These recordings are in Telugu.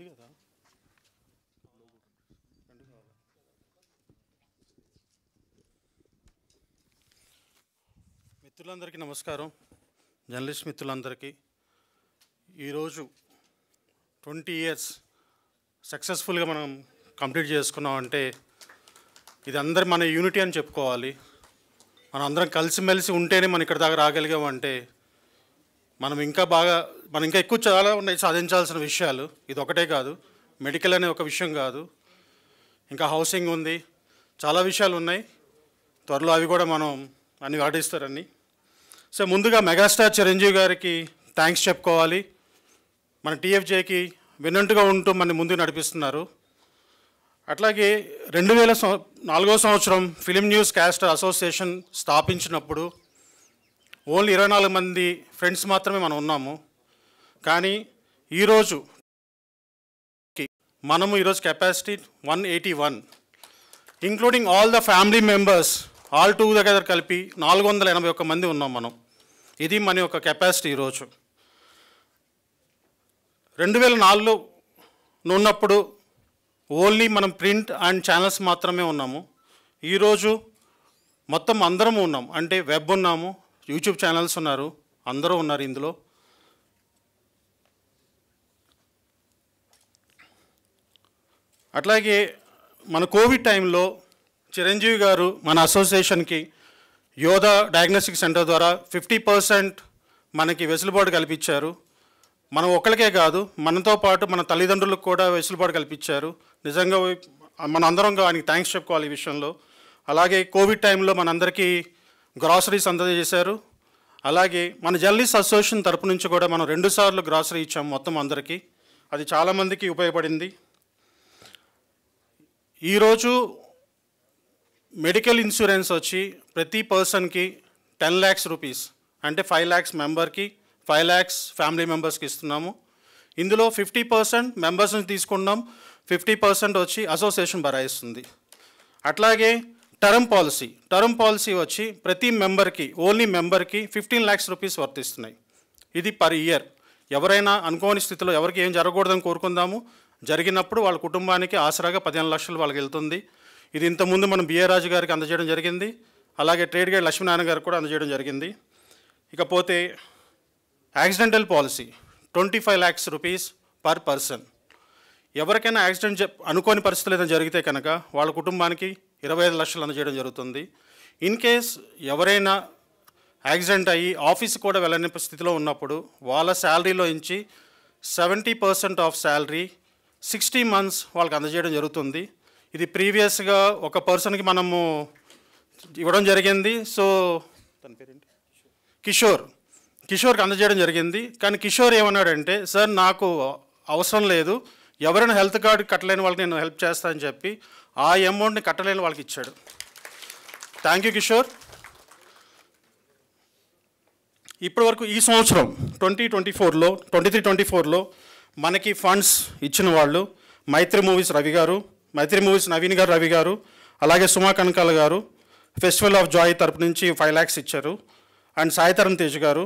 ఉంది కదా రెండు కావాలి మిత్రులందరికీ నమస్కారం జర్నలిస్ట్ మిత్రులందరికీ ఈరోజు ట్వంటీ ఇయర్స్ సక్సెస్ఫుల్గా మనం కంప్లీట్ చేసుకున్నామంటే ఇది అందరి మన యూనిటీ అని చెప్పుకోవాలి మనం అందరం కలిసిమెలిసి ఉంటేనే మనం ఇక్కడ దాకా రాగలిగామంటే మనం ఇంకా బాగా మనం ఇంకా ఎక్కువ చాలా ఉన్నాయి సాధించాల్సిన విషయాలు ఇది ఒకటే కాదు మెడికల్ అనే ఒక విషయం కాదు ఇంకా హౌసింగ్ ఉంది చాలా విషయాలు ఉన్నాయి త్వరలో అవి కూడా మనం అన్ని వాటిస్తారని సో ముందుగా మెగాస్టార్ చిరంజీవి గారికి థ్యాంక్స్ చెప్పుకోవాలి మన టీఎఫ్జేకి విన్నట్టుగా ఉంటూ మన ముందుకు నడిపిస్తున్నారు అట్లాగే రెండు వేల నాలుగో సంవత్సరం ఫిలిం న్యూస్ క్యాస్టర్ అసోసియేషన్ స్థాపించినప్పుడు ఓన్లీ ఇరవై నాలుగు మంది ఫ్రెండ్స్ మాత్రమే మనం ఉన్నాము కానీ ఈరోజు మనము ఈరోజు capacity one eighty one including all the family members all to దగ్గర కలిపి నాలుగు వందల ఎనభై ఒక్క మంది ఉన్నాం మనం ఇది మన యొక్క కెపాసిటీ ఈరోజు రెండు వేల నాలుగులో ఉన్నప్పుడు ఓన్లీ మనం ప్రింట్ అండ్ ఛానల్స్ మాత్రమే ఉన్నాము ఈరోజు మొత్తం అందరం ఉన్నాం అంటే వెబ్ ఉన్నాము యూట్యూబ్ ఛానల్స్ ఉన్నారు అందరూ ఉన్నారు ఇందులో అట్లాగే మన కోవిడ్ టైంలో చిరంజీవి గారు మన అసోసియేషన్కి యోధా డయాగ్నోస్టిక్ సెంటర్ ద్వారా ఫిఫ్టీ పర్సెంట్ మనకి వెసులుబాటు కల్పించారు మనం ఒకరికే కాదు మనతో పాటు మన తల్లిదండ్రులకు కూడా వెసులుబాటు కల్పించారు నిజంగా మనం అందరం ఆయనకి థ్యాంక్స్ చెప్పుకోవాలి ఈ విషయంలో అలాగే కోవిడ్ టైంలో మనందరికీ గ్రాసరీస్ అందజేశారు అలాగే మన జర్నలిస్ట్ అసోసియేషన్ తరపు నుంచి కూడా మనం రెండుసార్లు గ్రాసరీ ఇచ్చాం మొత్తం అందరికీ అది చాలామందికి ఉపయోగపడింది ఈరోజు మెడికల్ ఇన్సూరెన్స్ వచ్చి ప్రతి పర్సన్కి టెన్ ల్యాక్స్ రూపీస్ అంటే ఫైవ్ ల్యాక్స్ మెంబర్కి ఫైవ్ ల్యాక్స్ ఫ్యామిలీ మెంబర్స్కి ఇస్తున్నాము ఇందులో ఫిఫ్టీ పర్సెంట్ మెంబర్స్ నుంచి తీసుకున్నాం ఫిఫ్టీ పర్సెంట్ వచ్చి అసోసియేషన్ బరాయిస్తుంది అట్లాగే టర్మ్ పాలసీ టర్మ్ పాలసీ వచ్చి ప్రతి మెంబర్కి ఓన్లీ మెంబర్కి ఫిఫ్టీన్ ల్యాక్స్ రూపీస్ వర్తిస్తున్నాయి ఇది పర్ ఇయర్ ఎవరైనా అనుకోని స్థితిలో ఎవరికి ఏం జరగకూడదని కోరుకుందాము జరిగినప్పుడు వాళ్ళ కుటుంబానికి ఆసరాగా పదిహేను లక్షలు వాళ్ళకి వెళ్తుంది ఇది ఇంతకుముందు మనం బిఏ రాజు గారికి అందజేయడం జరిగింది అలాగే ట్రేడ్ గైడ్ లక్ష్మీనారాయణ గారికి కూడా అందజేయడం జరిగింది ఇకపోతే accidental policy twenty five lakhs rupees per person ఎవరికైనా యాక్సిడెంట్ అనుకోని పరిస్థితులు ఏదైనా జరిగితే కనుక వాళ్ళ కుటుంబానికి ఇరవై ఐదు లక్షలు అందజేయడం జరుగుతుంది ఇన్ కేస్ ఎవరైనా యాక్సిడెంట్ అయ్యి ఆఫీస్ కూడా వెళ్ళని స్థితిలో ఉన్నప్పుడు వాళ్ళ శాలరీలో ఇచ్చి seventy percent of salary sixty months వాళ్ళకి అందజేయడం జరుగుతుంది ఇది ప్రీవియస్గా ఒక పర్సన్కి మనము ఇవ్వడం జరిగింది సో తన పేరేంటి కిషోర్ కిషోర్కి అందజేయడం జరిగింది కానీ కిషోర్ ఏమన్నాడంటే సార్ నాకు అవసరం లేదు ఎవరైనా హెల్త్ కార్డు కట్టలేని వాళ్ళకి నేను హెల్ప్ చేస్తా అని చెప్పి ఆ అమౌంట్ని కట్టలేని వాళ్ళకి ఇచ్చాడు థ్యాంక్ యూ కిషోర్ ఇప్పటి వరకు ఈ సంవత్సరం ట్వంటీ ట్వంటీ ఫోర్లో ట్వంటీ త్రీ ట్వంటీ ఫోర్లో మనకి ఫండ్స్ ఇచ్చిన వాళ్ళు మైత్రి మూవీస్ రవి గారు మైత్రి మూవీస్ నవీన్ గారు రవి గారు అలాగే సుమా కనకాల గారు ఫెస్టివల్ ఆఫ్ జాయ్ తరపు నుంచి ఫైవ్ ల్యాక్స్ ఇచ్చారు అండ్ సాయితరం తేజ్ గారు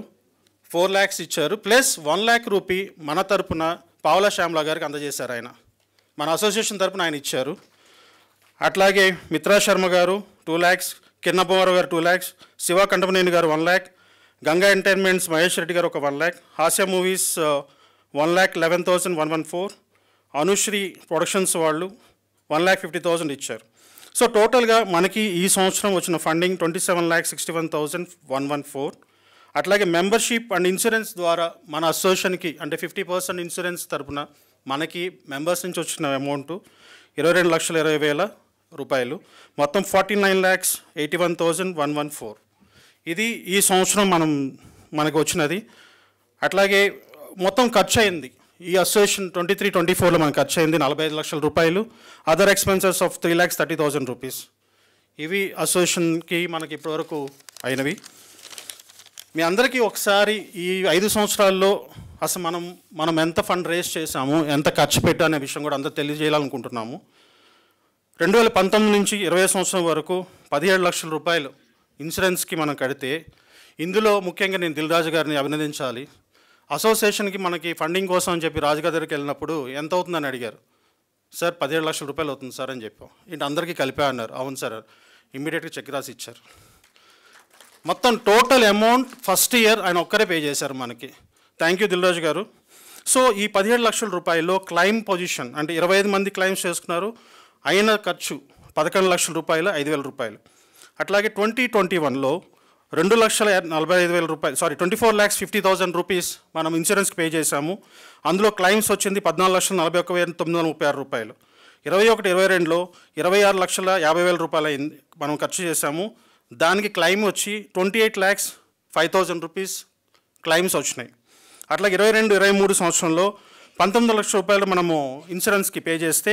ఫోర్ ల్యాక్స్ ఇచ్చారు ప్లస్ వన్ ల్యాక్ రూపీ మన తరపున పావుల శ్యామ్లా గారికి అందజేశారు ఆయన మన అసోసియేషన్ తరపున ఆయన ఇచ్చారు అట్లాగే మిత్రా శర్మ గారు టూ ల్యాక్స్ కిరణభవరావు గారు two lakhs Shiva Kantamaneni garu one lakh Ganga entertainments Mahesh Reddy garu ఒక one lakh Hasya movies one lakh eleven thousand one one four Anushri productions వాళ్ళు వన్ ల్యాక్ ఫిఫ్టీ థౌసండ్ ఇచ్చారు సో టోటల్గా మనకి ఈ సంవత్సరం వచ్చిన funding twenty seven lakh sixty one thousand one one four అట్లాగే మెంబర్షిప్ అండ్ ఇన్సూరెన్స్ ద్వారా మన అసోసియేషన్కి అంటే ఫిఫ్టీ పర్సెంట్ ఇన్సూరెన్స్ తరపున మనకి మెంబర్స్ నుంచి వచ్చిన అమౌంట్ ఇరవై రెండు లక్షల ఇరవై వేల రూపాయలు మొత్తం forty nine lakhs eighty one thousand one one four ఇది ఈ సంవత్సరం మనం మనకు వచ్చినది అట్లాగే మొత్తం ఖర్చు అయింది ఈ అసోసియేషన్ ట్వంటీ త్రీ ట్వంటీ ఫోర్లో మనకు ఖర్చు అయింది నలభై ఐదు లక్షల రూపాయలు other expenses of three lakhs thirty thousand rupees ఇవి అసోసియేషన్కి మనకి ఇప్పటివరకు అయినవి మీ అందరికీ ఒకసారి ఈ ఐదు సంవత్సరాల్లో అసలు మనం మనం ఎంత ఫండ్ రేస్ చేశాము ఎంత ఖర్చు పెట్టా అనే విషయం కూడా అంత తెలియజేయాలనుకుంటున్నాము రెండు వేల పంతొమ్మిది నుంచి ఇరవై సంవత్సరం వరకు పదిహేడు లక్షల రూపాయలు ఇన్సూరెన్స్కి మనం కడితే ఇందులో ముఖ్యంగా నేను దిల్రాజు గారిని అభినందించాలి అసోసియేషన్కి మనకి ఫండింగ్ కోసం అని చెప్పి రాజుగారి దగ్గరికి వెళ్ళినప్పుడు ఎంత అవుతుందని అడిగారు సార్ పదిహేడు లక్షల రూపాయలు అవుతుంది సార్ అని చెప్పాం ఏంటి అందరికీ కలిపా అన్నారు అవును సార్ ఇమ్మీడియట్గా చెక్ రాసి ఇచ్చారు మొత్తం టోటల్ అమౌంట్ ఫస్ట్ ఇయర్ ఆయన ఒక్కరే పే చేశారు మనకి థ్యాంక్ యూ దిల్రాజు గారు సో ఈ పదిహేడు లక్షల రూపాయల్లో క్లైమ్ పొజిషన్ అంటే ఇరవై ఐదు మంది క్లైమ్స్ చేసుకున్నారు అయిన ఖర్చు పదకొండు లక్షల రూపాయలు ఐదు వేల రూపాయలు అట్లాగే ట్వంటీ ట్వంటీ వన్లో రెండు లక్షల నలభై ఐదు వేల రూపాయలు sorry twenty four lakhs fifty thousand rupees మనం ఇన్సూరెన్స్కి పే చేశాము అందులో క్లైమ్స్ వచ్చింది పద్నాలుగు లక్షల నలభై ఒక వేల తొమ్మిది వందల ముప్పై ఆరు రూపాయలు ఇరవై ఒకటి ఇరవై రెండులో ఇరవై ఆరు లక్షల యాభై వేల రూపాయలు మనం ఖర్చు చేశాము దానికి క్లైమ్ వచ్చి twenty eight lakhs five thousand rupees claims వచ్చినాయి అట్లా ఇరవై రెండు ఇరవై మూడు సంవత్సరంలో పంతొమ్మిది లక్షల రూపాయలు మనము ఇన్సూరెన్స్కి పే చేస్తే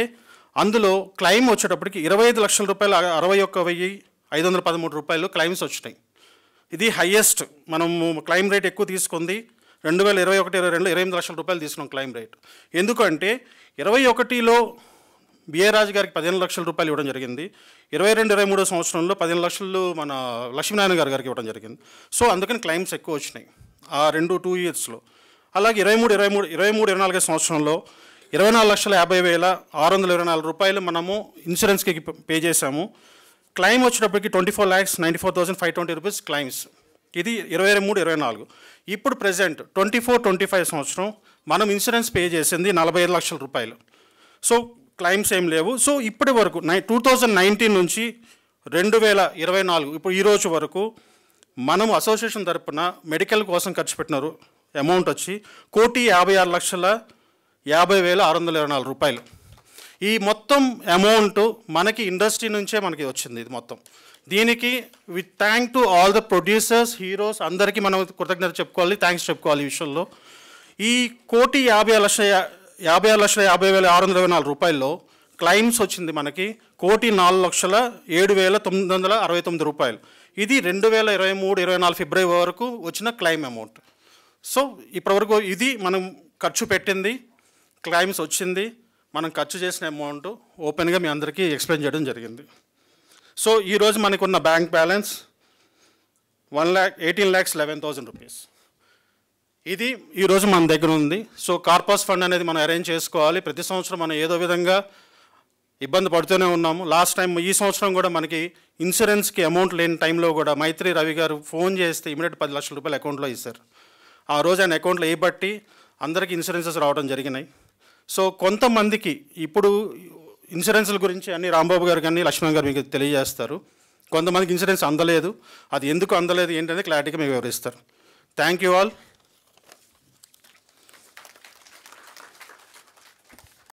అందులో క్లైమ్ వచ్చేటప్పటికి ఇరవై ఐదు లక్షల రూపాయలు అరవై ఒక్క వెయ్యి ఐదు వందల పదమూడు రూపాయలు క్లైమ్స్ వచ్చినాయి ఇది హయ్యెస్ట్ మనము క్లైమ్ రేట్ ఎక్కువ తీసుకుంది రెండు వేల ఇరవై ఒకటి ఇరవై రెండు ఇరవై ఎనిమిది లక్షల రూపాయలు తీసుకున్నాం క్లైమ్ రేట్ ఎందుకంటే ఇరవై ఒకటిలో బిఏ రాజు గారికి పదిహేను లక్షల రూపాయలు ఇవ్వడం జరిగింది ఇరవై రెండు ఇరవై మూడో సంవత్సరంలో పదిహేను లక్షలు మన లక్ష్మీనారాయణ గారి గారికి ఇవ్వడం జరిగింది సో అందుకని క్లైమ్స్ ఎక్కువ వచ్చినాయి ఆ రెండు టూ ఇయర్స్లో అలాగే ఇరవై మూడు ఇరవై మూడు ఇరవై మూడు ఇరవై నాలుగో సంవత్సరంలో ఇరవై నాలుగు లక్షల యాభై వేల ఆరు వందల ఇరవై నాలుగు రూపాయలు మనము ఇన్సూరెన్స్కి పే చేశాము క్లైమ్ వచ్చేటప్పటికి twenty four lakhs ninety four thousand five twenty rupees claims ఇది ఇరవై మూడు ఇరవై నాలుగు ఇప్పుడు present twenty four twenty five సంవత్సరం మనం ఇన్సూరెన్స్ పే చేసింది నలభై ఐదు లక్షల రూపాయలు సో క్లైమ్స్ ఏం లేవు సో ఇప్పటి వరకు నై టూ థౌజండ్ నైన్టీన్ నుంచి రెండు వేల ఇరవై నాలుగు ఇప్పుడు ఈరోజు వరకు మనం అసోసియేషన్ తరపున మెడికల్ కోసం ఖర్చు పెట్టినారు అమౌంట్ వచ్చి కోటి యాభై ఆరు లక్షల యాభై వేల ఆరు వందల ఇరవై నాలుగు రూపాయలు ఈ మొత్తం అమౌంట్ మనకి ఇండస్ట్రీ నుంచే మనకి వచ్చింది ఇది మొత్తం దీనికి with thank to all the producers heroes అందరికీ మనం కృతజ్ఞత చెప్పుకోవాలి థ్యాంక్స్ చెప్పుకోవాలి ఈ విషయంలో ఈ కోటి యాభై లక్షల యాభై ఆరు లక్షల యాభై వేల ఆరు వందల ఇరవై నాలుగు రూపాయల్లో క్లైమ్స్ వచ్చింది మనకి కోటి నాలుగు లక్షల ఏడు వేల తొమ్మిది వందల అరవై తొమ్మిది రూపాయలు ఇది రెండు వేల ఇరవై మూడు ఇరవై నాలుగు ఫిబ్రవరి వరకు వచ్చిన క్లైమ్ అమౌంట్ సో ఇప్పటివరకు ఇది మనం ఖర్చు పెట్టింది క్లైమ్స్ వచ్చింది మనం ఖర్చు చేసిన అమౌంట్ ఓపెన్గా మీ అందరికీ ఎక్స్ప్లెయిన్ చేయడం జరిగింది సో ఈరోజు మనకున్న bank balance one lakh eighteen lakhs eleven thousand rupees ఇది ఈరోజు మన దగ్గర ఉంది సో కార్పస్ ఫండ్ అనేది మనం అరేంజ్ చేసుకోవాలి ప్రతి సంవత్సరం మనం ఏదో విధంగా ఇబ్బంది పడుతూనే ఉన్నాము లాస్ట్ టైం ఈ సంవత్సరం కూడా మనకి ఇన్సూరెన్స్కి అమౌంట్ లేని టైంలో కూడా మైత్రి రవి గారు ఫోన్ చేస్తే ఇమీడియట్ పది లక్షల రూపాయలు అకౌంట్లో ఇస్తారు ఆ రోజు ఆయన అకౌంట్లో వేయబట్టి అందరికీ ఇన్సూరెన్సెస్ రావడం జరిగినాయి సో కొంతమందికి ఇప్పుడు ఇన్సూరెన్స్ల గురించి అన్ని రాంబాబు గారు కానీ లక్ష్మణ్ గారు మీకు తెలియజేస్తారు కొంతమందికి ఇన్సూరెన్స్ అందలేదు అది ఎందుకు అందలేదు ఏంటనేది క్లారిటీగా మీకు వివరిస్తారు థ్యాంక్ యూ ఆల్